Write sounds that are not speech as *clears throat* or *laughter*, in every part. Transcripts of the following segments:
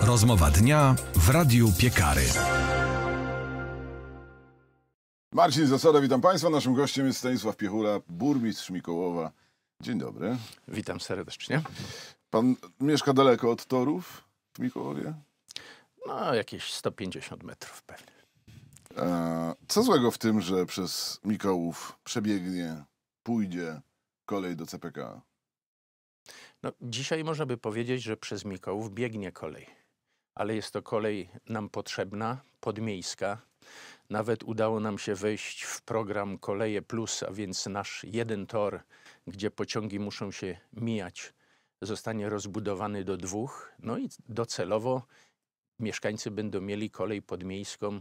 Rozmowa dnia w Radiu Piekary. Marcin Zasada, witam Państwa. Naszym gościem jest Stanisław Piechura, burmistrz Mikołowa. Dzień dobry. Witam serdecznie. Pan mieszka daleko od torów w Mikołowie? No, jakieś 150 metrów pewnie. A co złego w tym, że przez Mikołów przebiegnie, pójdzie kolej do CPK? No, dzisiaj można by powiedzieć, że przez Mikołów biegnie kolej, ale jest to kolej nam potrzebna, podmiejska. Nawet udało nam się wejść w program Koleje Plus, a więc nasz jeden tor, gdzie pociągi muszą się mijać, zostanie rozbudowany do dwóch. No i docelowo mieszkańcy będą mieli kolej podmiejską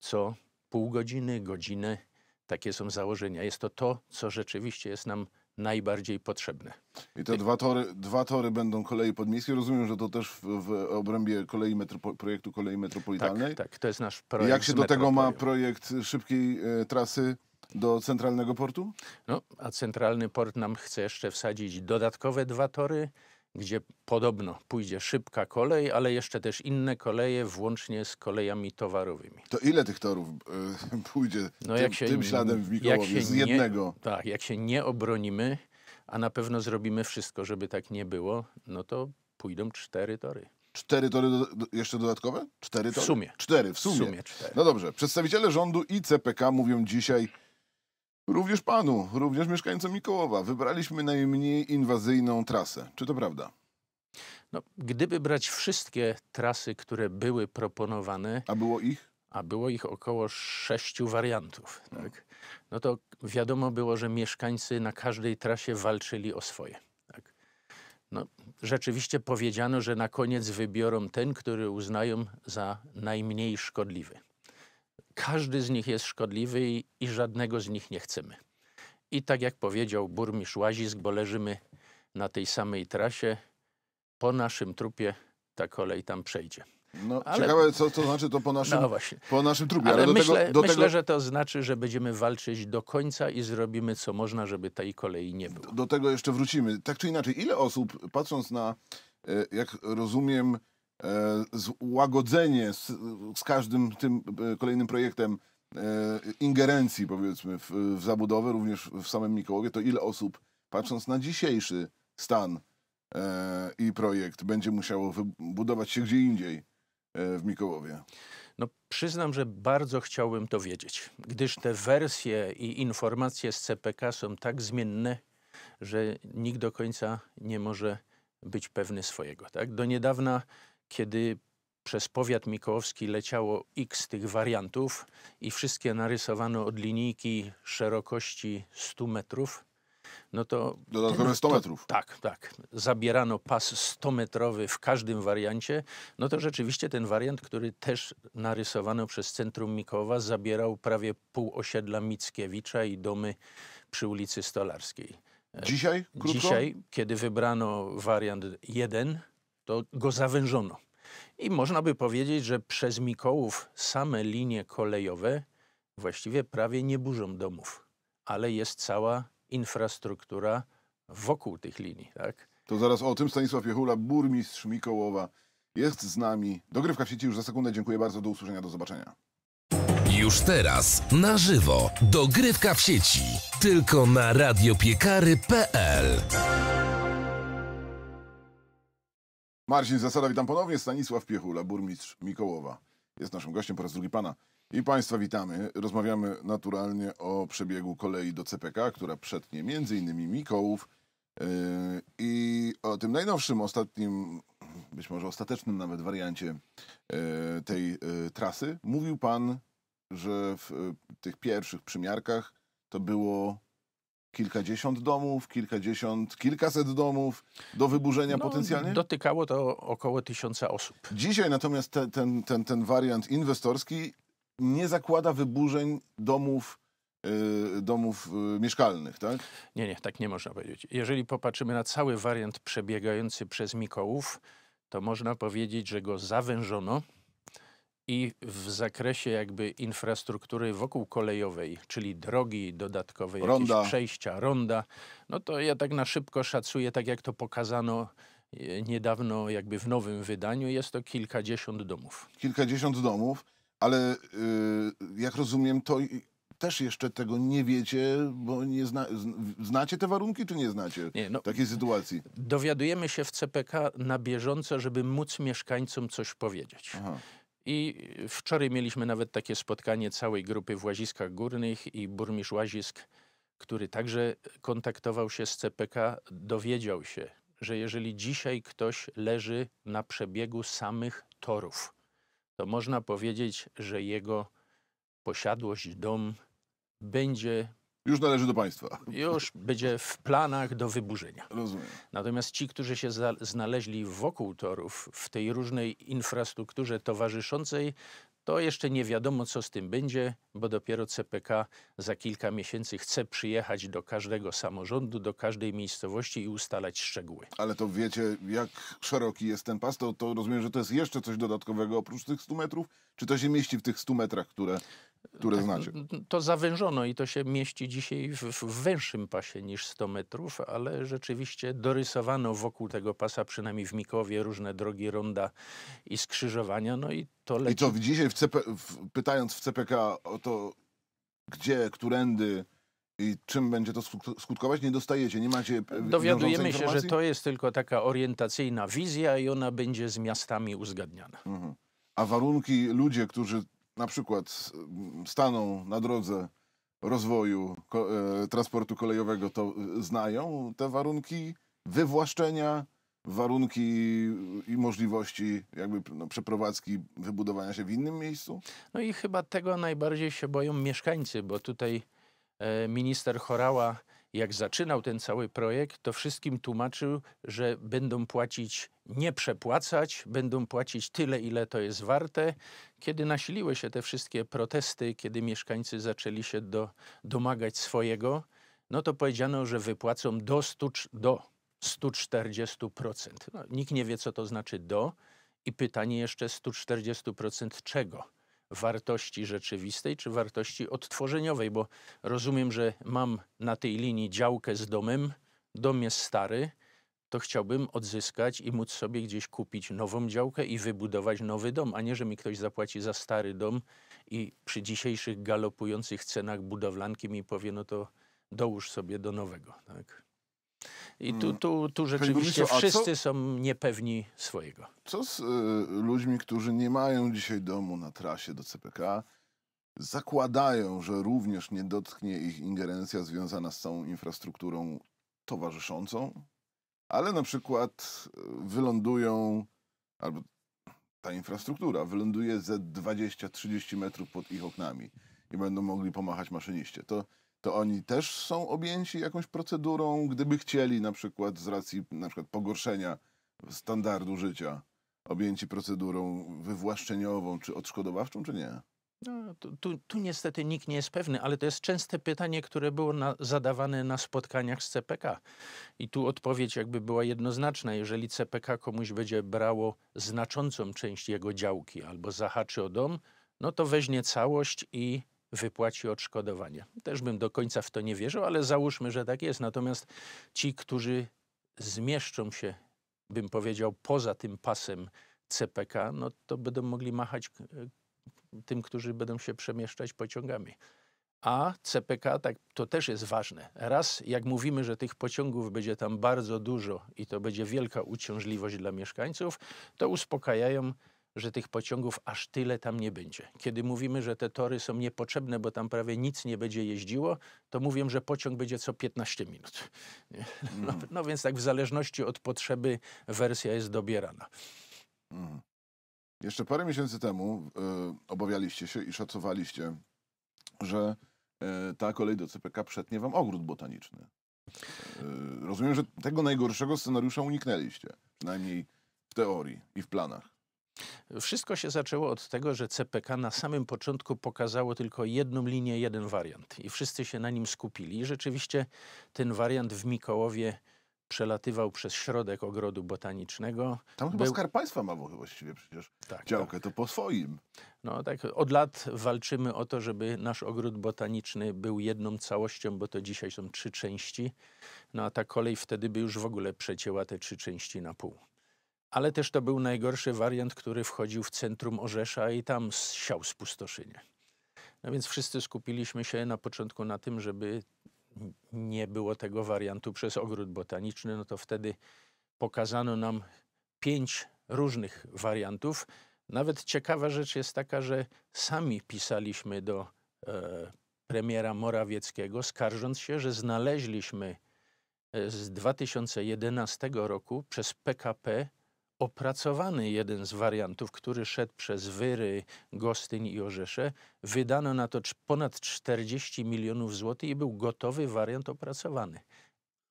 co pół godziny, godzinę. Takie są założenia. Jest to to, co rzeczywiście jest nam potrzebne najbardziej potrzebne. I te dwa tory, dwa tory będą kolei podmiejskie. Rozumiem, że to też w, w obrębie kolei metropol, projektu kolei metropolitalnej. Tak, tak, to jest nasz projekt. I jak się do tego ma projekt szybkiej e, trasy do centralnego portu? No, a centralny port nam chce jeszcze wsadzić dodatkowe dwa tory gdzie podobno pójdzie szybka kolej, ale jeszcze też inne koleje, włącznie z kolejami towarowymi. To ile tych torów y, *laughs* pójdzie no tym, się, tym, śladem w Mikołowie z jednego? Nie, tak, jak się nie obronimy, a na pewno zrobimy wszystko, żeby tak nie było, no to pójdą cztery tory. Cztery tory do, jeszcze dodatkowe? Cztery tory? W sumie. Cztery, w sumie. W sumie cztery. No dobrze. Przedstawiciele rządu i CPK mówią dzisiaj Również panu, również mieszkańcom Mikołowa wybraliśmy najmniej inwazyjną trasę. Czy to prawda? No, gdyby brać wszystkie trasy, które były proponowane. A było ich? A było ich około sześciu wariantów. No. Tak? no to wiadomo było, że mieszkańcy na każdej trasie walczyli o swoje. Tak? No, rzeczywiście powiedziano, że na koniec wybiorą ten, który uznają za najmniej szkodliwy każdy z nich jest szkodliwy i, i żadnego z nich nie chcemy. I tak jak powiedział burmistrz Łazisk, bo leżymy na tej samej trasie, po naszym trupie ta kolej tam przejdzie. No, ale... Ciekawe, co to znaczy to po naszym, no właśnie. po naszym trupie. Ale, ale do myślę, tego, do myślę tego... że to znaczy, że będziemy walczyć do końca i zrobimy co można, żeby tej kolei nie było. Do, do tego jeszcze wrócimy. Tak czy inaczej, ile osób, patrząc na, e, jak rozumiem, E, złagodzenie z, z każdym tym e, kolejnym projektem e, ingerencji, powiedzmy, w, w zabudowę, również w samym Mikołowie, to ile osób, patrząc na dzisiejszy stan i projekt, będzie musiało wybudować się gdzie indziej w Mikołowie? No, przyznam, że bardzo chciałbym to wiedzieć, gdyż te wersje i informacje z CPK są tak zmienne, że nikt do końca nie może być pewny swojego. Tak? Do niedawna kiedy przez powiat mikołowski leciało x tych wariantów i wszystkie narysowano od linijki szerokości 100 metrów, no to... Dodatkowe 100 metrów. To, tak, tak. Zabierano pas 100-metrowy w każdym wariancie, no to rzeczywiście ten wariant, który też narysowano przez Centrum Mikołowa, zabierał prawie pół osiedla Mickiewicza i domy przy ulicy Stolarskiej. Dzisiaj? Krótko? Dzisiaj, kiedy wybrano wariant 1, to go zawężono. I można by powiedzieć, że przez Mikołów same linie kolejowe właściwie prawie nie burzą domów, ale jest cała infrastruktura wokół tych linii. Tak? To zaraz o tym Stanisław Piechula, burmistrz Mikołowa, jest z nami. Dogrywka w sieci już za sekundę. Dziękuję bardzo. Do usłyszenia, do zobaczenia. Już teraz, na żywo, dogrywka w sieci. Tylko na radiopiekary.pl Marcin Zasada, witam ponownie. Stanisław Piechula, burmistrz Mikołowa, jest naszym gościem po raz drugi pana. I Państwa witamy. Rozmawiamy naturalnie o przebiegu kolei do CPK, która przetnie m.in. Mikołów yy, i o tym najnowszym, ostatnim, być może ostatecznym nawet wariancie yy, tej yy, trasy. Mówił Pan, że w tych pierwszych przymiarkach to było kilkadziesiąt domów, kilkadziesiąt, kilkaset domów do wyburzenia no, potencjalnie? Dotykało to około tysiąca osób. Dzisiaj natomiast ten, ten, ten wariant inwestorski nie zakłada wyburzeń domów y, domów y, mieszkalnych, tak? Nie, nie, tak nie można powiedzieć. Jeżeli popatrzymy na cały wariant przebiegający przez Mikołów, to można powiedzieć, że go zawężono i w zakresie jakby infrastruktury wokół kolejowej, czyli drogi dodatkowe, jakieś przejścia, ronda, no to ja tak na szybko szacuję, tak jak to pokazano e, niedawno jakby w nowym wydaniu, jest to kilkadziesiąt domów. Kilkadziesiąt domów, ale yy, jak rozumiem to też jeszcze tego nie wiecie, bo nie zna, znacie te warunki, czy nie znacie nie, no, takiej sytuacji? Dowiadujemy się w CPK na bieżąco, żeby móc mieszkańcom coś powiedzieć. Aha. I wczoraj mieliśmy nawet takie spotkanie całej grupy w Łaziskach Górnych i burmistrz Łazisk, który także kontaktował się z CPK, dowiedział się, że jeżeli dzisiaj ktoś leży na przebiegu samych torów, to można powiedzieć, że jego posiadłość, dom będzie już należy do państwa. Już będzie w planach do wyburzenia. Rozumiem. Natomiast ci, którzy się znaleźli wokół torów, w tej różnej infrastrukturze towarzyszącej, to jeszcze nie wiadomo, co z tym będzie, bo dopiero CPK za kilka miesięcy chce przyjechać do każdego samorządu, do każdej miejscowości i ustalać szczegóły. Ale to wiecie, jak szeroki jest ten pas, to, to rozumiem, że to jest jeszcze coś dodatkowego oprócz tych 100 metrów? Czy to się mieści w tych 100 metrach, które które znacie. To zawężono i to się mieści dzisiaj w, w, węższym pasie niż 100 metrów, ale rzeczywiście dorysowano wokół tego pasa, przynajmniej w Mikowie, różne drogi ronda i skrzyżowania. No i to leci. I co dzisiaj, w CP, w, pytając w CPK o to, gdzie, którędy i czym będzie to skutkować, nie dostajecie, nie macie e, Dowiadujemy się, że to jest tylko taka orientacyjna wizja i ona będzie z miastami uzgadniana. Mhm. A warunki, ludzie, którzy na przykład mm, staną na drodze rozwoju e, transportu kolejowego, to e, znają te warunki wywłaszczenia, warunki mm, i możliwości jakby no, przeprowadzki, wybudowania się w innym miejscu? No i chyba tego najbardziej się boją mieszkańcy, bo tutaj e, minister Chorała jak zaczynał ten cały projekt, to wszystkim tłumaczył, że będą płacić, nie przepłacać, będą płacić tyle, ile to jest warte. Kiedy nasiliły się te wszystkie protesty, kiedy mieszkańcy zaczęli się do, domagać swojego, no to powiedziano, że wypłacą do, do 140%. No, nikt nie wie, co to znaczy do i pytanie jeszcze 140% czego wartości rzeczywistej czy wartości odtworzeniowej, bo rozumiem, że mam na tej linii działkę z domem, dom jest stary, to chciałbym odzyskać i móc sobie gdzieś kupić nową działkę i wybudować nowy dom, a nie, że mi ktoś zapłaci za stary dom i przy dzisiejszych galopujących cenach budowlanki mi powie, no to dołóż sobie do nowego. Tak? I tu, mm. tu, tu rzeczywiście Burmistrzu, wszyscy co, są niepewni swojego. Co z y, ludźmi, którzy nie mają dzisiaj domu na trasie do CPK, zakładają, że również nie dotknie ich ingerencja związana z całą infrastrukturą towarzyszącą, ale na przykład e, wylądują, albo ta infrastruktura wyląduje ze 20-30 metrów pod ich oknami i będą mogli pomachać maszyniście. To to oni też są objęci jakąś procedurą, gdyby chcieli na przykład z racji na przykład pogorszenia standardu życia, objęci procedurą wywłaszczeniową czy odszkodowawczą, czy nie? No, tu, tu, tu, niestety nikt nie jest pewny, ale to jest częste pytanie, które było na, zadawane na spotkaniach z CPK. I tu odpowiedź jakby była jednoznaczna. Jeżeli CPK komuś będzie brało znaczącą część jego działki albo zahaczy o dom, no to weźmie całość i wypłaci odszkodowanie. Też bym do końca w to nie wierzył, ale załóżmy, że tak jest. Natomiast ci, którzy zmieszczą się, bym powiedział, poza tym pasem CPK, no to będą mogli machać e, tym, którzy będą się przemieszczać pociągami. A CPK, tak, to też jest ważne. Raz, jak mówimy, że tych pociągów będzie tam bardzo dużo i to będzie wielka uciążliwość dla mieszkańców, to uspokajają że tych pociągów aż tyle tam nie będzie. Kiedy mówimy, że te tory są niepotrzebne, bo tam prawie nic nie będzie jeździło, to mówią, że pociąg będzie co 15 minut. No, mm. no więc tak w zależności od potrzeby wersja jest dobierana. Mm. Jeszcze parę miesięcy temu y, obawialiście się i szacowaliście, że y, ta kolej do CPK przetnie wam ogród botaniczny. Y, rozumiem, że tego najgorszego scenariusza uniknęliście, przynajmniej w teorii i w planach. Wszystko się zaczęło od tego, że CPK na samym początku pokazało tylko jedną linię, jeden wariant i wszyscy się na nim skupili. I rzeczywiście ten wariant w Mikołowie przelatywał przez środek ogrodu botanicznego. Tam chyba Był... Skarb Państwa ma właściwie przecież tak, działkę, tak. to po swoim. No tak, od lat walczymy o to, żeby nasz ogród botaniczny był jedną całością, bo to dzisiaj są trzy części. No a ta kolej wtedy by już w ogóle przecięła te trzy części na pół ale też to był najgorszy wariant, który wchodził w centrum Orzesza i tam siał spustoszenie. No więc wszyscy skupiliśmy się na początku na tym, żeby nie było tego wariantu przez ogród botaniczny, no to wtedy pokazano nam pięć różnych wariantów. Nawet ciekawa rzecz jest taka, że sami pisaliśmy do e, premiera Morawieckiego, skarżąc się, że znaleźliśmy e, z 2011 roku przez PKP opracowany jeden z wariantów, który szedł przez Wyry, Gostyń i Orzesze. Wydano na to ponad 40 milionów złotych i był gotowy wariant opracowany.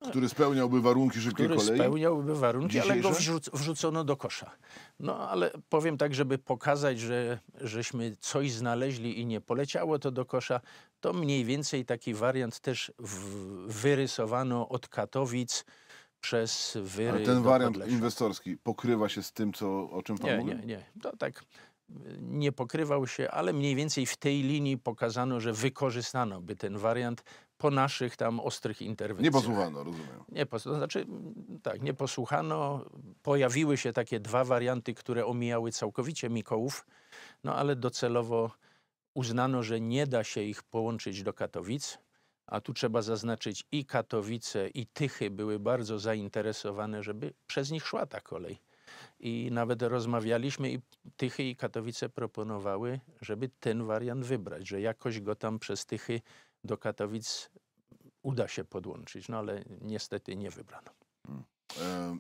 Który spełniałby warunki szybkiej który kolei? spełniałby warunki, Dzisiejsze? ale go wrzuc wrzucono do kosza. No ale powiem tak, żeby pokazać, że żeśmy coś znaleźli i nie poleciało to do kosza, to mniej więcej taki wariant też wyrysowano od Katowic, przez wyry. ten wariant inwestorski pokrywa się z tym, co, o czym pan nie, mówił? Nie, nie, To tak nie pokrywał się, ale mniej więcej w tej linii pokazano, że wykorzystano by ten wariant po naszych tam ostrych interwencjach. Nie posłuchano, rozumiem. Nie posłuchano. znaczy, tak, nie posłuchano. Pojawiły się takie dwa warianty, które omijały całkowicie Mikołów, no ale docelowo uznano, że nie da się ich połączyć do Katowic a tu trzeba zaznaczyć i Katowice, i Tychy były bardzo zainteresowane, żeby przez nich szła ta kolej. I nawet rozmawialiśmy i Tychy i Katowice proponowały, żeby ten wariant wybrać, że jakoś go tam przez Tychy do Katowic uda się podłączyć, no ale niestety nie wybrano. Hmm. E,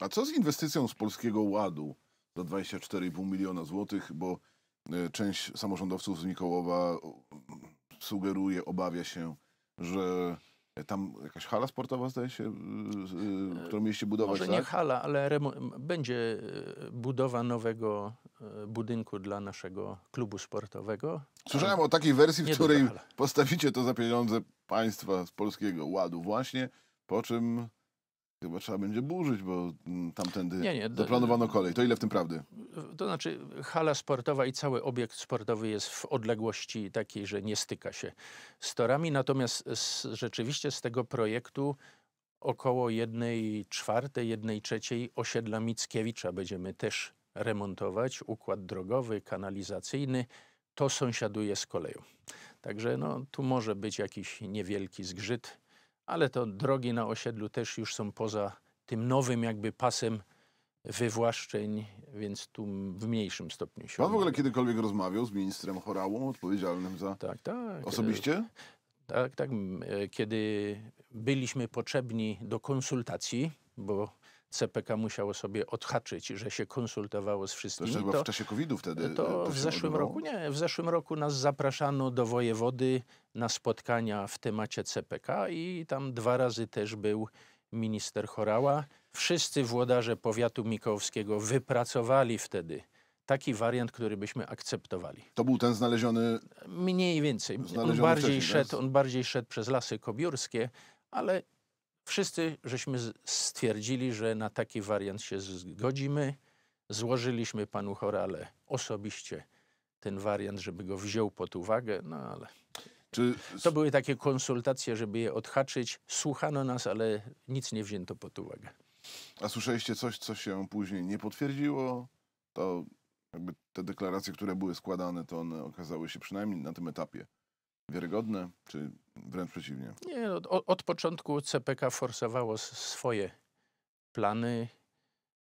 a co z inwestycją z Polskiego Ładu za 24,5 miliona złotych, bo e, część samorządowców z Mikołowa sugeruje, obawia się, że e, tam jakaś hala sportowa zdaje się, e, e, którą mieliście budować, Może nie tak? hala, ale będzie budowa nowego budynku dla naszego klubu sportowego. Słyszałem o takiej wersji, w której postawicie to za pieniądze państwa z Polskiego Ładu właśnie, po czym chyba trzeba będzie burzyć, bo mm, tamtędy nie, nie, zaplanowano kolej. To ile w tym prawdy? to znaczy hala sportowa i cały obiekt sportowy jest w odległości takiej, że nie styka się z torami, natomiast z, rzeczywiście z tego projektu około jednej czwartej, jednej trzeciej osiedla Mickiewicza będziemy też remontować, układ drogowy, kanalizacyjny, to sąsiaduje z koleją. Także no, tu może być jakiś niewielki zgrzyt, ale to drogi na osiedlu też już są poza tym nowym jakby pasem wywłaszczeń, więc tu w mniejszym stopniu się... Pan w ogóle kiedykolwiek rozmawiał z ministrem Chorałą, odpowiedzialnym za... Tak, tak. Osobiście? Tak, tak. E, kiedy byliśmy potrzebni do konsultacji, bo CPK musiało sobie odhaczyć, że się konsultowało z wszystkimi. To, to w czasie COVID-u wtedy. To, e, to w zeszłym odbywało? roku nie. W zeszłym roku nas zapraszano do wojewody na spotkania w temacie CPK i tam dwa razy też był minister Chorała. Wszyscy włodarze powiatu mikołowskiego wypracowali wtedy taki wariant, który byśmy akceptowali. To był ten znaleziony. Mniej więcej. Znaleziony on, bardziej tak? szedł, on bardziej szedł przez lasy kobiórskie, ale wszyscy żeśmy stwierdzili, że na taki wariant się zgodzimy. Złożyliśmy panu Chorale osobiście ten wariant, żeby go wziął pod uwagę, no ale czy... To były takie konsultacje, żeby je odhaczyć. Słuchano nas, ale nic nie wzięto pod uwagę. A słyszeliście coś, co się później nie potwierdziło? To jakby te deklaracje, które były składane, to one okazały się przynajmniej na tym etapie wiarygodne, czy wręcz przeciwnie? Nie, od, no, od początku CPK forsowało swoje plany.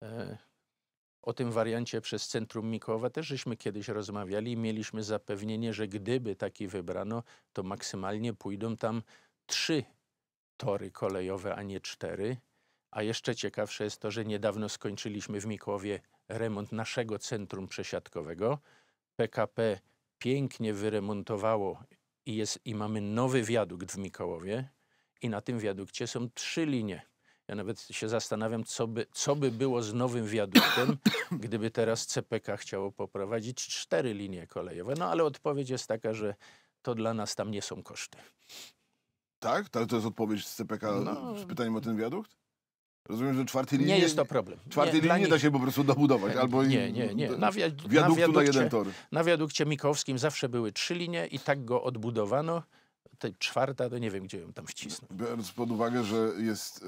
E, o tym wariancie przez Centrum Mikołowa też żeśmy kiedyś rozmawiali i mieliśmy zapewnienie, że gdyby taki wybrano, to maksymalnie pójdą tam trzy tory kolejowe, a nie cztery. A jeszcze ciekawsze jest to, że niedawno skończyliśmy w Mikołowie remont naszego centrum przesiadkowego. PKP pięknie wyremontowało i, jest, i mamy nowy wiadukt w Mikołowie i na tym wiadukcie są trzy linie. Ja nawet się zastanawiam, co by, co by było z nowym wiaduktem, *coughs* gdyby teraz CPK chciało poprowadzić cztery linie kolejowe. No ale odpowiedź jest taka, że to dla nas tam nie są koszty. Tak? To, to jest odpowiedź z CPK no. z pytaniem o ten wiadukt? Rozumiem, że czwarty linie... Nie jest to problem. Czwarty nie, linie da się po prostu dobudować. Albo nie, nie, nie. Na, wiad... na, wiadukcie, na jeden tor. Na wiadukcie mikowskim zawsze były trzy linie i tak go odbudowano te czwarta, to nie wiem, gdzie ją tam wcisnąć. Biorąc pod uwagę, że jest,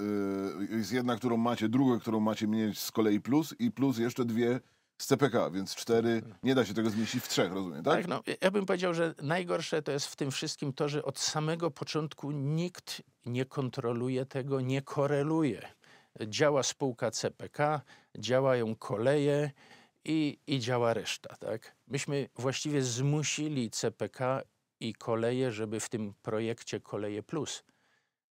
yy, jest jedna, którą macie, druga, którą macie mieć z kolei plus i plus jeszcze dwie z CPK, więc cztery, nie da się tego zmieścić w trzech, rozumiem, tak? Tak, no, ja bym powiedział, że najgorsze to jest w tym wszystkim to, że od samego początku nikt nie kontroluje tego, nie koreluje. Działa spółka CPK, działają koleje i, i działa reszta, tak? Myśmy właściwie zmusili CPK i koleje, żeby w tym projekcie Koleje Plus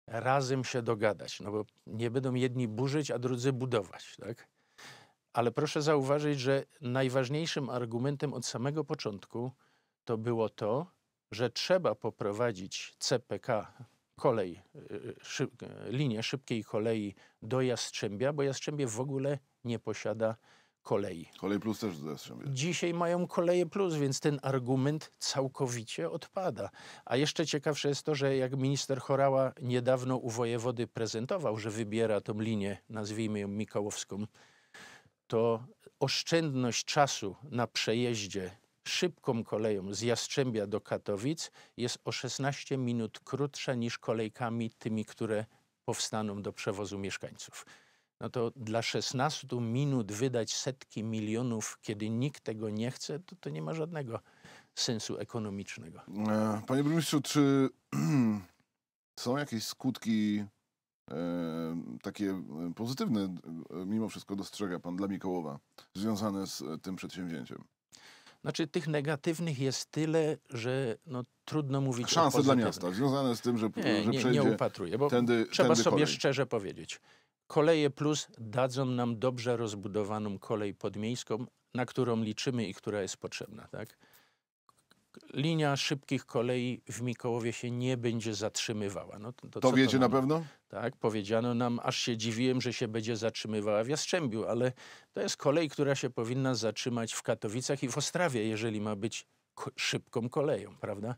razem się dogadać, no bo nie będą jedni burzyć, a drudzy budować, tak? Ale proszę zauważyć, że najważniejszym argumentem od samego początku to było to, że trzeba poprowadzić CPK, kolej, y, szyb, y, linię szybkiej kolei do Jastrzębia, bo Jastrzębie w ogóle nie posiada kolei. Kolej plus też zresztą. Dzisiaj mają koleje plus, więc ten argument całkowicie odpada. A jeszcze ciekawsze jest to, że jak minister Chorała niedawno u wojewody prezentował, że wybiera tą linię, nazwijmy ją Mikołowską, to oszczędność czasu na przejeździe szybką koleją z Jastrzębia do Katowic jest o 16 minut krótsza niż kolejkami tymi, które powstaną do przewozu mieszkańców no to dla 16 minut wydać setki milionów, kiedy nikt tego nie chce, to, to nie ma żadnego sensu ekonomicznego. E, panie burmistrzu, czy *clears throat* są jakieś skutki e, takie e, pozytywne, e, mimo wszystko dostrzega pan dla Mikołowa, związane z tym przedsięwzięciem? Znaczy, tych negatywnych jest tyle, że no, trudno mówić Szanse o Szanse dla miasta, związane z tym, że, nie, że nie, nie upatruję, bo tędy, trzeba tędy sobie kolej. szczerze powiedzieć. Koleje Plus dadzą nam dobrze rozbudowaną kolej podmiejską, na którą liczymy i która jest potrzebna. Tak? Linia szybkich kolei w Mikołowie się nie będzie zatrzymywała. No to, to, to wiecie to na pewno? Tak, powiedziano nam, aż się dziwiłem, że się będzie zatrzymywała w Jastrzębiu, ale to jest kolej, która się powinna zatrzymać w Katowicach i w Ostrawie, jeżeli ma być szybką koleją, prawda?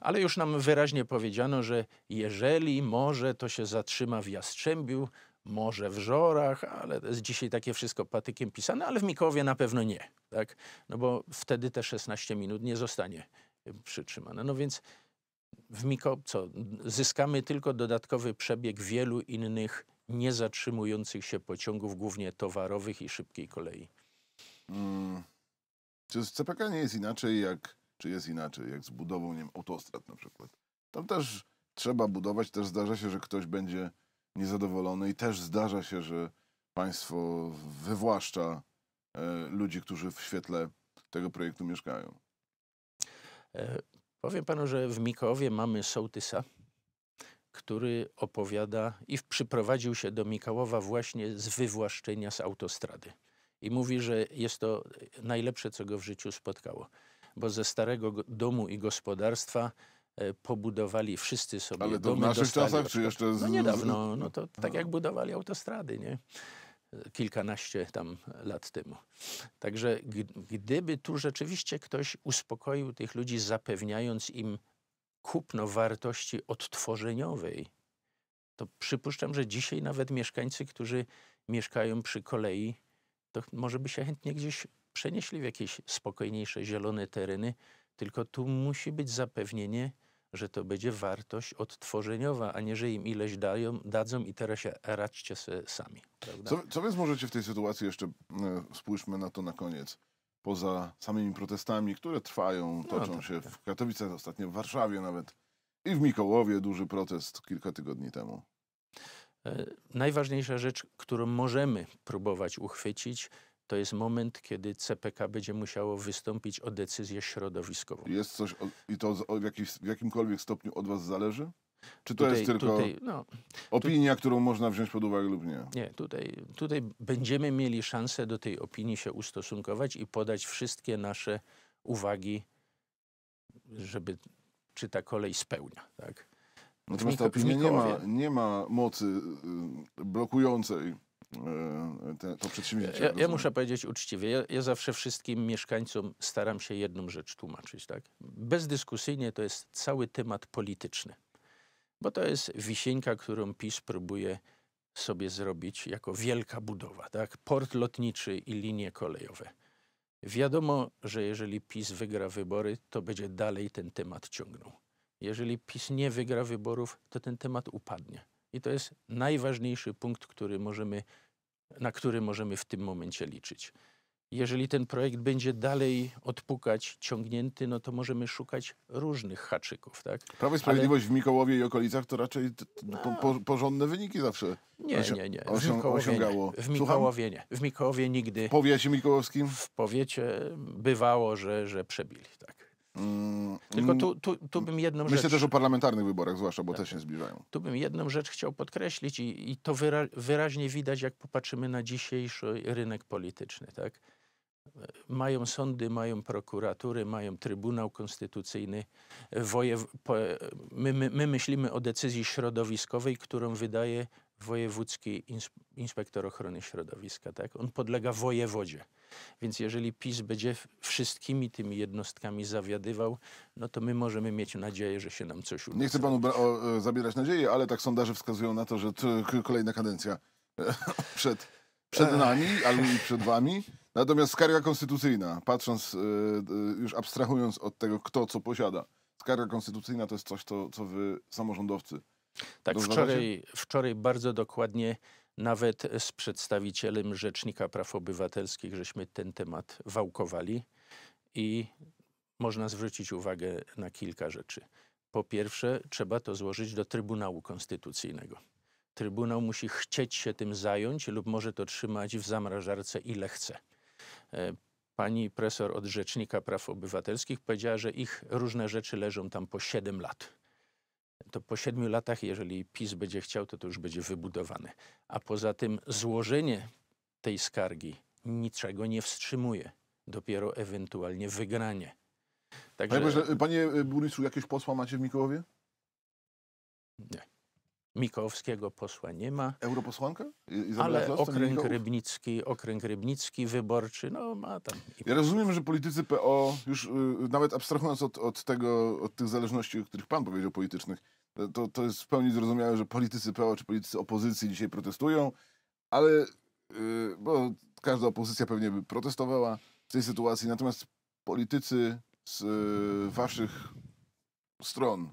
Ale już nam wyraźnie powiedziano, że jeżeli może, to się zatrzyma w Jastrzębiu, może w Żorach, ale to jest dzisiaj takie wszystko patykiem pisane, ale w Mikowie na pewno nie, tak? No bo wtedy te 16 minut nie zostanie przytrzymane. No więc w Miko, co, zyskamy tylko dodatkowy przebieg wielu innych niezatrzymujących się pociągów, głównie towarowych i szybkiej kolei. Hmm. Czy z CPK nie jest inaczej, jak, czy jest inaczej, jak z budową nie wiem, autostrad na przykład? Tam też trzeba budować, też zdarza się, że ktoś będzie niezadowolony i też zdarza się, że państwo wywłaszcza e, ludzi, którzy w świetle tego projektu mieszkają. E, powiem panu, że w Mikołowie mamy sołtysa, który opowiada i przyprowadził się do Mikołowa właśnie z wywłaszczenia z autostrady. I mówi, że jest to najlepsze, co go w życiu spotkało, bo ze starego domu i gospodarstwa E, pobudowali wszyscy sobie Ale to w naszych dostali, czasach, czy jeszcze... No z... No niedawno, no to tak jak budowali autostrady, nie? kilkanaście tam lat temu. Także gdyby tu rzeczywiście ktoś uspokoił tych ludzi, zapewniając im kupno wartości odtworzeniowej, to przypuszczam, że dzisiaj nawet mieszkańcy, którzy mieszkają przy kolei, to może by się chętnie gdzieś przenieśli w jakieś spokojniejsze, zielone tereny, tylko tu musi być zapewnienie że to będzie wartość odtworzeniowa, a nie, że im ileś dają, dadzą i teraz się radźcie sobie sami. Co, co więc możecie w tej sytuacji jeszcze, spójrzmy na to na koniec, poza samymi protestami, które trwają, no toczą no, tak, się tak. w Katowicach, ostatnio w Warszawie nawet i w Mikołowie duży protest kilka tygodni temu. E, najważniejsza rzecz, którą możemy próbować uchwycić, to jest moment, kiedy CPK będzie musiało wystąpić o decyzję środowiskową. Jest coś, od, i to w, w jakimkolwiek stopniu od was zależy? Czy to tutaj, jest tylko tutaj, no, opinia, tu, którą można wziąć pod uwagę lub nie? Nie, tutaj, tutaj będziemy mieli szansę do tej opinii się ustosunkować i podać wszystkie nasze uwagi, żeby czy ta kolej spełnia. Tak? Natomiast ta opinia nie ma, nie ma mocy y, blokującej E, te, to przedsięwzięcie. Ja, ja muszę powiedzieć uczciwie, ja, ja, zawsze wszystkim mieszkańcom staram się jedną rzecz tłumaczyć. Tak? Bezdyskusyjnie to jest cały temat polityczny, bo to jest wisienka, którą PiS próbuje sobie zrobić jako wielka budowa. Tak? Port lotniczy i linie kolejowe. Wiadomo, że jeżeli PiS wygra wybory, to będzie dalej ten temat ciągnął. Jeżeli PiS nie wygra wyborów, to ten temat upadnie. I to jest najważniejszy punkt, który możemy, na który możemy w tym momencie liczyć. Jeżeli ten projekt będzie dalej odpukać, ciągnięty, no to możemy szukać różnych haczyków. Tak? Prawo i Sprawiedliwość Ale... w Mikołowie i okolicach to raczej po, po, porządne wyniki zawsze nie, nie, nie. Osią, w Mikołowie osiągało. Nie. W Mikołowie nie. W Mikołowie nigdy. W powiecie mikołowskim? W powiecie bywało, że, że przebili. Tak. Mm, Tylko tu, tu, tu mm, bym jedną myślę rzecz... Myślę też o parlamentarnych wyborach zwłaszcza, bo tak. też się zbliżają. Tu bym jedną rzecz chciał podkreślić i, i to wyra wyraźnie widać, jak popatrzymy na dzisiejszy rynek polityczny. Tak? Mają sądy, mają prokuratury, mają Trybunał Konstytucyjny. Wojew... My, my, my myślimy o decyzji środowiskowej, którą wydaje wojewódzki inspektor ochrony środowiska, tak? On podlega wojewodzie. Więc jeżeli PiS będzie wszystkimi tymi jednostkami zawiadywał, no to my możemy mieć nadzieję, że się nam coś uda. Nie chcę panu o, e, zabierać nadziei, ale tak sondaże wskazują na to, że kolejna kadencja e, *laughs* przed, przed nami albo i przed wami. Natomiast skarga konstytucyjna, patrząc, e, już abstrahując od tego, kto co posiada, skarga konstytucyjna to jest coś, to, co wy samorządowcy tak, wczoraj, wczoraj bardzo dokładnie nawet z przedstawicielem Rzecznika Praw Obywatelskich żeśmy ten temat wałkowali i można zwrócić uwagę na kilka rzeczy. Po pierwsze, trzeba to złożyć do Trybunału Konstytucyjnego. Trybunał musi chcieć się tym zająć lub może to trzymać w zamrażarce ile chce. E, pani profesor od Rzecznika Praw Obywatelskich powiedziała, że ich różne rzeczy leżą tam po 7 lat to po siedmiu latach, jeżeli PiS będzie chciał, to to już będzie wybudowany. A poza tym złożenie tej skargi niczego nie wstrzymuje. Dopiero ewentualnie wygranie. Także... Panie, Boże, panie burmistrzu, posła macie w Mikołowie? Nie. Mikołowskiego posła nie ma. Europosłanka? Izabela ale okręg rybnicki, okręg rybnicki wyborczy, no ma tam. Ja rozumiem, że politycy PO, już y, nawet abstrahując od, od, tego, od tych zależności, o których pan powiedział, politycznych, to, to jest w pełni zrozumiałe, że politycy PO czy politycy opozycji dzisiaj protestują, ale yy, bo każda opozycja pewnie by protestowała w tej sytuacji. Natomiast politycy z yy, waszych stron,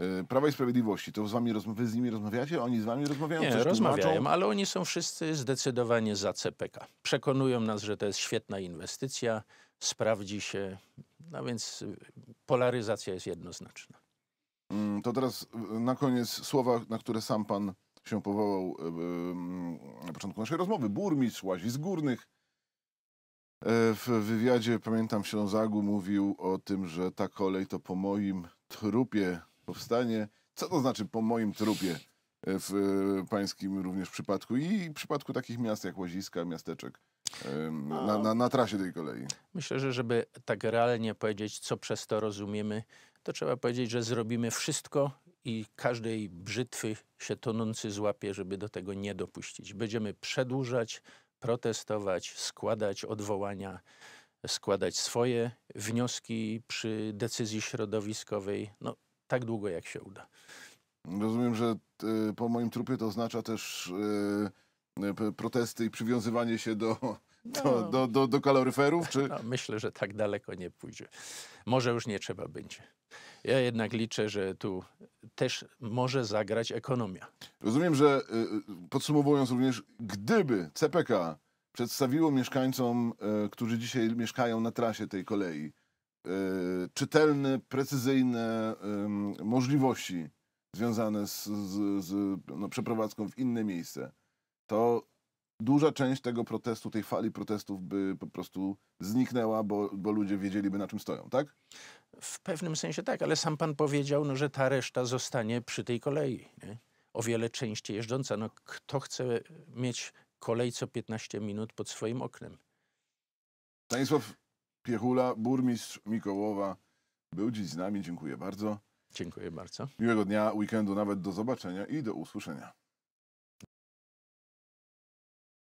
y, Prawa i Sprawiedliwości, to z wami wy z nimi rozmawiacie? Oni z wami rozmawiają? Nie, rozmawiają, ale oni są wszyscy zdecydowanie za CPK. Przekonują nas, że to jest świetna inwestycja, sprawdzi się, no więc polaryzacja jest jednoznaczna. Mm, to teraz y, na koniec słowa, na które sam pan się powołał y, y, mm, na początku naszej rozmowy. Burmistrz Łazic Górnych e, w wywiadzie, pamiętam, w Ślązagu mówił o tym, że ta kolej to po moim trupie powstanie. Co to znaczy po moim trupie e, w pańskim również przypadku i w przypadku takich miast jak Łaziska, miasteczek? Na, no. na, na, trasie tej kolei. Myślę, że żeby tak realnie powiedzieć, co przez to rozumiemy, to trzeba powiedzieć, że zrobimy wszystko i każdej brzytwy się tonący złapie, żeby do tego nie dopuścić. Będziemy przedłużać, protestować, składać odwołania, składać swoje wnioski przy decyzji środowiskowej, no tak długo jak się uda. Rozumiem, że y, po moim trupie to oznacza też y, y, protesty i przywiązywanie się do do, no. do, do, do kaloryferów? Czy... No, myślę, że tak daleko nie pójdzie. Może już nie trzeba będzie. Ja jednak liczę, że tu też może zagrać ekonomia. Rozumiem, że y, y, podsumowując również, gdyby CPK przedstawiło mieszkańcom, y, którzy dzisiaj mieszkają na trasie tej kolei, czytelne, precyzyjne możliwości związane z, z, z no, przeprowadzką w inne miejsce, to duża część tego protestu, tej fali protestów by po prostu zniknęła, bo, bo ludzie wiedzieliby na czym stoją, tak? W pewnym sensie tak, ale sam pan powiedział, no, że ta reszta zostanie przy tej kolei. Nie? O wiele częściej jeżdżąca. No, kto chce mieć kolej co 15 minut pod swoim oknem? Stanisław Piechula, burmistrz Mikołowa, był dziś z nami. Dziękuję bardzo. Dziękuję bardzo. Miłego dnia, weekendu, nawet do zobaczenia i do usłyszenia.